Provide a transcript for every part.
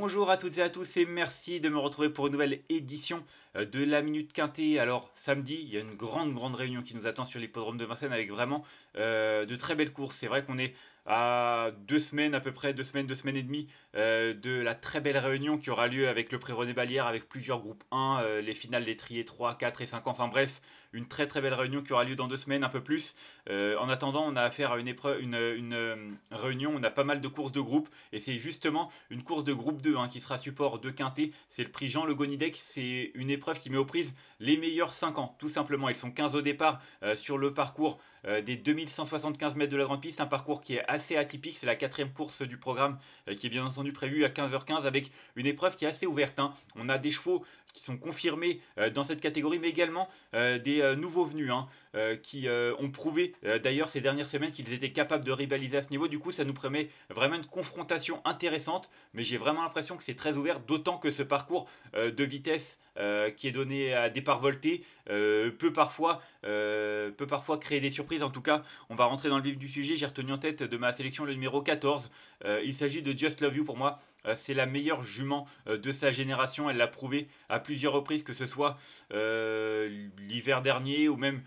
Bonjour à toutes et à tous et merci de me retrouver pour une nouvelle édition euh, de la Minute Quintée. Alors samedi, il y a une grande grande réunion qui nous attend sur l'hippodrome de Vincennes avec vraiment euh, de très belles courses. C'est vrai qu'on est à deux semaines à peu près, deux semaines, deux semaines et demie euh, de la très belle réunion qui aura lieu avec le prix René Balière, avec plusieurs groupes 1, euh, les finales des triés 3, 4 et 5 ans. Enfin bref, une très très belle réunion qui aura lieu dans deux semaines, un peu plus. Euh, en attendant, on a affaire à une, épreuve, une, réunion, on a pas mal de courses de groupe et c'est justement une course de groupe 2 hein, qui sera support de Quintet. C'est le prix Jean Le c'est une épreuve qui met aux prises les meilleurs 5 ans, tout simplement. Ils sont 15 au départ sur le parcours. Euh, des 2175 mètres de la grande piste, un parcours qui est assez atypique. C'est la quatrième course du programme euh, qui est bien entendu prévue à 15h15 avec une épreuve qui est assez ouverte. Hein. On a des chevaux qui sont confirmés euh, dans cette catégorie, mais également des nouveaux venus. Hein. Euh, qui euh, ont prouvé euh, d'ailleurs ces dernières semaines qu'ils étaient capables de rivaliser à ce niveau. Du coup, ça nous permet vraiment une confrontation intéressante, mais j'ai vraiment l'impression que c'est très ouvert, d'autant que ce parcours de vitesse qui est donné à départ volté peut, parfois, peut parfois créer des surprises. En tout cas, on va rentrer dans le vif du sujet. J'ai retenu en tête de ma sélection le numéro 14. il s'agit de Just Love You pour moi. Euh, c'est la meilleure jument euh, de sa génération. Elle l'a prouvé à plusieurs reprises, que ce soit euh, l'hiver dernier ou même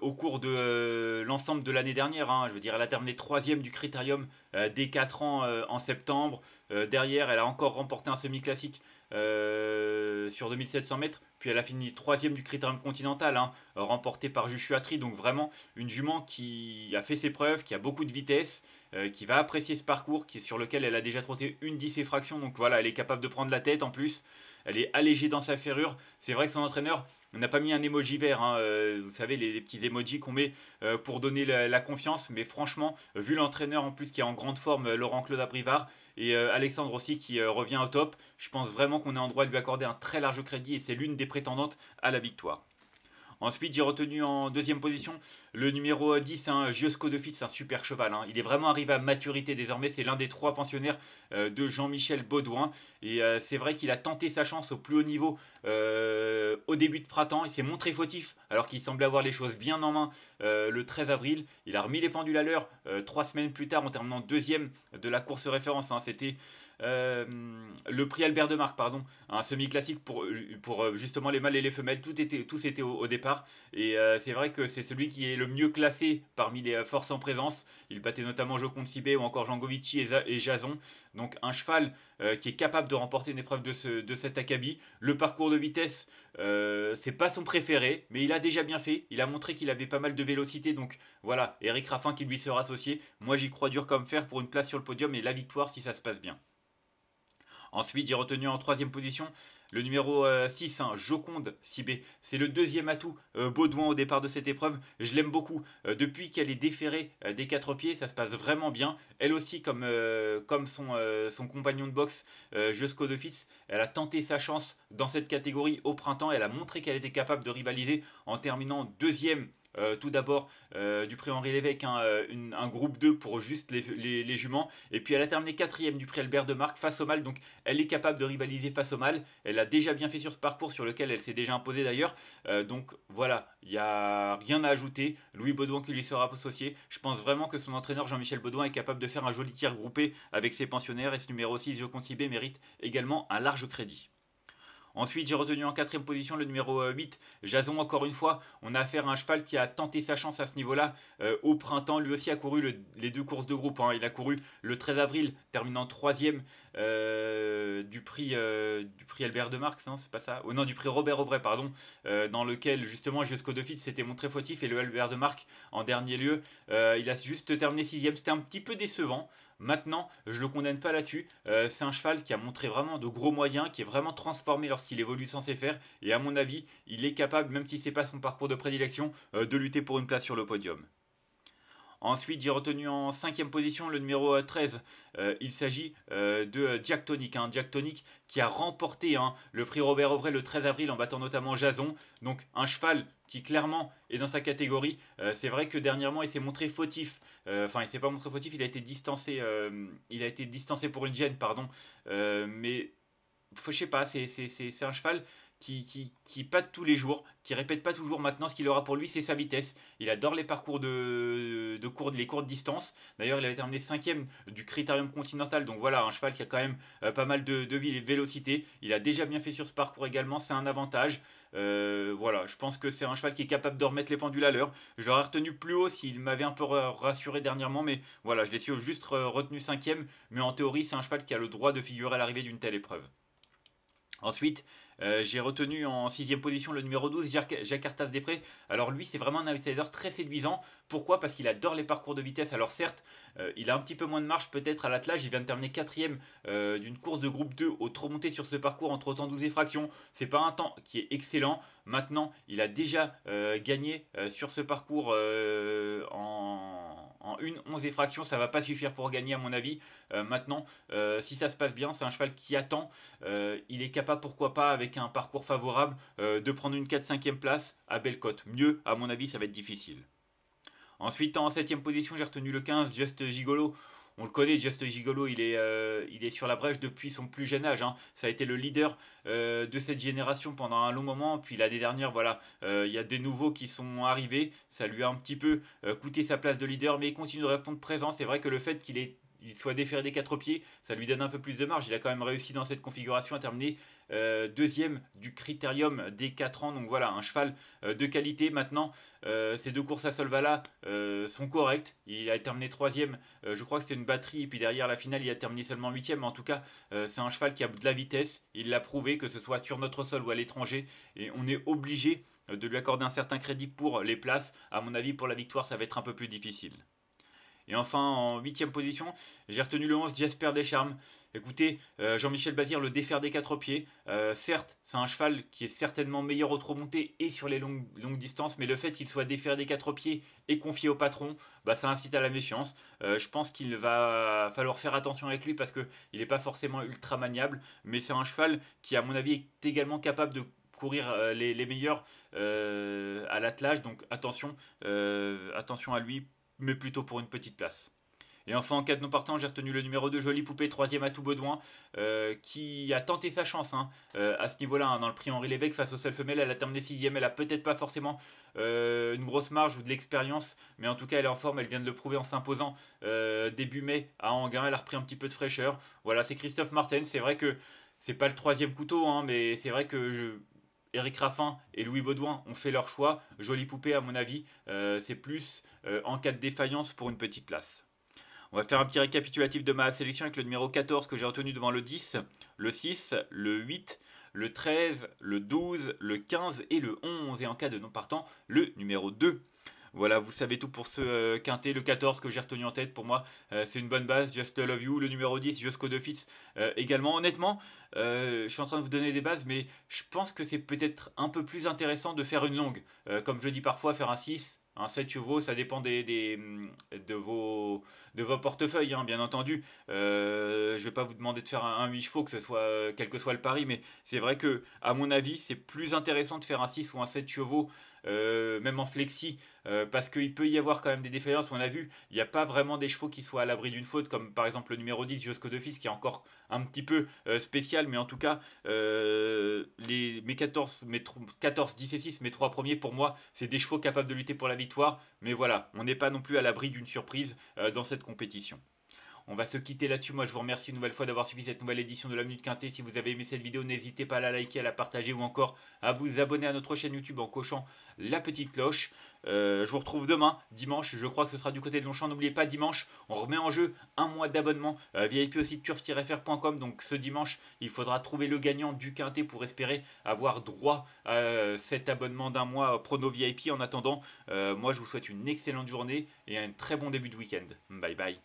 au cours de l'ensemble de l'année dernière. Hein. Je veux dire, elle a terminé troisième du critérium des 4 ans en septembre. derrière, elle a encore remporté un semi-classique euh, sur 2700 mètres. Puis elle a fini troisième du Critérium Continental, hein, remporté par Joshua Donc vraiment une jument qui a fait ses preuves, qui a beaucoup de vitesse, euh, qui va apprécier ce parcours, qui, sur lequel elle a déjà trotté une 10 fractions, Donc voilà, elle est capable de prendre la tête en plus. Elle est allégée dans sa ferrure. C'est vrai que son entraîneur n'a pas mis un emoji vert. Hein. Euh, vous savez, les, petits emojis qu'on met euh, pour donner la, confiance. Mais franchement, vu l'entraîneur en plus qui est en grande forme, euh, Laurent-Claude Abrivard, et Alexandre aussi qui revient au top, je pense vraiment qu'on est en droit de lui accorder un très large crédit et c'est l'une des prétendantes à la victoire. Ensuite, j'ai retenu en deuxième position le numéro 10, euh, hein, Giosco de Fit, c'est un super cheval. Hein. Il est vraiment arrivé à maturité désormais. C'est l'un des trois pensionnaires euh, de Jean-Michel Baudouin. Et euh, c'est vrai qu'il a tenté sa chance au plus haut niveau au début de printemps. Il s'est montré fautif alors qu'il semblait avoir les choses bien en main le 13 avril. Il a remis les pendules à l'heure trois semaines plus tard en terminant deuxième de la course référence. Hein. C'était le prix Albert de pardon. Un semi-classique pour, justement les mâles et les femelles. Tout était, tous étaient au départ. Et c'est vrai que c'est celui qui est le mieux classé parmi les euh, forces en présence. Il battait notamment Joconde Sibé ou encore Jangovici et, et, Jason. Donc un cheval euh, qui est capable de remporter une épreuve de, cet acabit. Le parcours de vitesse, euh, c'est pas son préféré, mais il a déjà bien fait. Il a montré qu'il avait pas mal de vélocité. Donc voilà, Eric Raffin qui lui sera associé. Moi j'y crois dur comme fer pour une place sur le podium et la victoire si ça se passe bien. Ensuite, j'ai retenu en troisième position le numéro 6, euh, hein, Joconde Sibé, c'est le deuxième atout euh, Baudouin au départ de cette épreuve. Je l'aime beaucoup. Euh, depuis qu'elle est déférée des quatre pieds, ça se passe vraiment bien. Elle aussi, comme, comme son, son compagnon de boxe, Jusqu'au Fils, elle a tenté sa chance dans cette catégorie au printemps. Elle a montré qu'elle était capable de rivaliser en terminant deuxième euh, tout d'abord, euh, du prix Henri Lévesque, hein, euh, un groupe 2 pour juste les, juments. Et puis elle a terminé quatrième du prix Albert de Marc face au mal. Donc elle est capable de rivaliser face au mal. Elle a déjà bien fait sur ce parcours sur lequel elle s'est déjà imposée d'ailleurs. donc voilà, il n'y a rien à ajouter. Louis Baudouin qui lui sera associé. Je pense vraiment que son entraîneur Jean-Michel Baudouin est capable de faire un joli tir groupé avec ses pensionnaires. Et ce numéro 6, Jo B, mérite également un large crédit. Ensuite, j'ai retenu en quatrième position le numéro 8, euh, Jason. Encore une fois, on a affaire à un cheval qui a tenté sa chance à ce niveau-là euh, au printemps. Lui aussi a couru les deux courses de groupe. Hein. Il a couru le 13 avril, terminant troisième euh, du prix euh, du prix Albert de Marx, hein, c'est pas ça oh, du prix Robert Auvray, pardon, dans lequel justement jusqu'au defit s'était montré fautif et le Albert de Marx en dernier lieu. il a juste terminé 6 sixième. C'était un petit peu décevant. Maintenant, je le condamne pas là-dessus. Euh, c'est un cheval qui a montré vraiment de gros moyens, qui est vraiment transformé lorsqu'il évolue sans faire. Et à mon avis, il est capable, même si c'est pas son parcours de prédilection, euh, de lutter pour une place sur le podium. Ensuite, j'ai retenu en cinquième position le numéro 13. Euh, euh, il s'agit euh, de Jack Tonic. Hein. Jack Tonic qui a remporté hein, le prix Robert Auvray le 13 avril en battant notamment Jason. Donc un cheval qui clairement est dans sa catégorie. c'est vrai que dernièrement il s'est montré fautif. Enfin, il s'est pas montré fautif, il a été distancé. il a été distancé pour une gêne, pardon. mais je sais pas, c'est un cheval qui, qui, pâte tous les jours, qui répète pas toujours maintenant ce qu'il aura pour lui, c'est sa vitesse. Il adore les parcours de, de cours, les courtes distances. D'ailleurs, il avait terminé 5 cinquième du Critérium Continental, donc voilà, un cheval qui a quand même euh, pas mal de, de vélocité. Il a déjà bien fait sur ce parcours également, c'est un avantage. Euh, voilà, je pense que c'est un cheval qui est capable de remettre les pendules à l'heure. Je l'aurais retenu plus haut s'il m'avait un peu rassuré dernièrement, mais voilà, je l'ai juste euh, retenu 5 cinquième. Mais en théorie, c'est un cheval qui a le droit de figurer à l'arrivée d'une telle épreuve. Ensuite, euh, j'ai retenu en sixième position le numéro 12, Jacques des Després. Alors lui, c'est vraiment un outsider très séduisant. Pourquoi Parce qu'il adore les parcours de vitesse. Alors certes, euh, il a un petit peu moins de marche peut-être à l'attelage. Il vient de terminer quatrième ème euh, d'une course de groupe 2 au trop monté sur ce parcours entre temps 12 et fraction. C'est pas un temps qui est excellent. Maintenant, il a déjà gagné sur ce parcours en en une 11 fraction, ça va pas suffire pour gagner à mon avis. Euh, maintenant, euh, si ça se passe bien, c'est un cheval qui attend. Euh, il est capable, pourquoi pas, avec un parcours favorable, de prendre une 4-5e place à Bellecote. Mieux, à mon avis, ça va être difficile. Ensuite, en 7 position, j'ai retenu le 15, Just Gigolo. On le connaît, Just Gigolo, il est, euh, il est sur la brèche depuis son plus jeune âge. Hein. Ça a été le leader euh, de cette génération pendant un long moment. Puis l'année dernière, voilà, euh, il y a des nouveaux qui sont arrivés. Ça lui a un petit peu coûté sa place de leader, mais il continue de répondre présent. C'est vrai que le fait qu'il est il soit déféré des quatre pieds, ça lui donne un peu plus de marge. Il a quand même réussi dans cette configuration à terminer euh, deuxième du critérium des 4 ans. Donc voilà, un cheval euh, de qualité. Maintenant, euh, ces deux courses à Solvala sont correctes. Il a terminé troisième. je crois que c'est une batterie. Et puis derrière la finale, il a terminé seulement huitième. Mais en tout cas, c'est un cheval qui a de la vitesse. Il l'a prouvé, que ce soit sur notre sol ou à l'étranger. Et on est obligé de lui accorder un certain crédit pour les places. À mon avis, pour la victoire, ça va être un peu plus difficile. Et enfin, en huitième position, j'ai retenu le 11 Jasper Descharmes. Écoutez, euh, Jean-Michel Bazir le défaire des quatre pieds. Euh, certes, c'est un cheval qui est certainement meilleur au trot et sur les longues, distances, mais le fait qu'il soit défaire des quatre pieds et confié au patron, bah, ça incite à la méfiance. Euh, je pense qu'il va falloir faire attention avec lui parce qu'il n'est pas forcément ultra maniable, mais c'est un cheval qui, à mon avis, est également capable de courir les, meilleurs à l'attelage. Donc attention, attention à lui mais plutôt pour une petite place. Et enfin, en cas de non partant, j'ai retenu le numéro 2, Jolie Poupée, troisième à tout Baudouin, euh, qui a tenté sa chance hein, euh, à ce niveau-là, hein, dans le prix Henri Lévesque face au seul femelle. Elle a terminé sixième, elle a peut-être pas forcément euh, une grosse marge ou de l'expérience, mais en tout cas, elle est en forme, elle vient de le prouver en s'imposant début mai à Anguin, elle a repris un petit peu de fraîcheur. Voilà, c'est Christophe Martin, c'est vrai que c'est pas le troisième couteau, hein, mais c'est vrai que je Eric Raffin et Louis Baudouin ont fait leur choix. Jolie poupée, à mon avis, euh, c'est plus euh, en cas de défaillance pour une petite place. On va faire un petit récapitulatif de ma sélection avec le numéro 14 que j'ai retenu devant le 10, le 6, le 8, le 13, le 12, le 15 et le 11. Et en cas de non partant, le numéro 2. Voilà, vous savez tout pour ce euh, quintet, le 14 que j'ai retenu en tête. Pour moi, euh, c'est une bonne base. Just Love You, le numéro 10, jusqu'au de Fitz euh, également. Honnêtement, je suis en train de vous donner des bases, mais je pense que c'est peut-être un peu plus intéressant de faire une longue. comme je dis parfois, faire un 6, un 7 chevaux, ça dépend des, de, vos, portefeuilles, hein, bien entendu. je ne vais pas vous demander de faire un, 8 chevaux, que ce soit, quel que soit le pari, mais c'est vrai que, à mon avis, c'est plus intéressant de faire un 6 ou un 7 chevaux, même en flexi, euh, parce qu'il peut y avoir quand même des défaillances. On a vu, il n'y a pas vraiment des chevaux qui soient à l'abri d'une faute, comme par exemple le numéro 10, Josco de qui est encore un petit peu euh, spécial, mais en tout cas, euh, les, mes, 14, 14, 10 et 6, mes trois premiers, pour moi, c'est des chevaux capables de lutter pour la victoire. Mais voilà, on n'est pas non plus à l'abri d'une surprise dans cette compétition. On va se quitter là-dessus. Moi, je vous remercie une nouvelle fois d'avoir suivi cette nouvelle édition de la Minute Quintet. Si vous avez aimé cette vidéo, n'hésitez pas à la liker, à la partager ou encore à vous abonner à notre chaîne YouTube en cochant la petite cloche. Euh, je vous retrouve demain, dimanche. Je crois que ce sera du côté de Longchamp. N'oubliez pas, dimanche, on remet en jeu un mois d'abonnement euh, VIP aussi turf-fr.com. Donc ce dimanche, il faudra trouver le gagnant du Quintet pour espérer avoir droit à cet abonnement d'un mois Prono VIP. En attendant, euh, moi, je vous souhaite une excellente journée et un très bon début de week-end. Bye bye.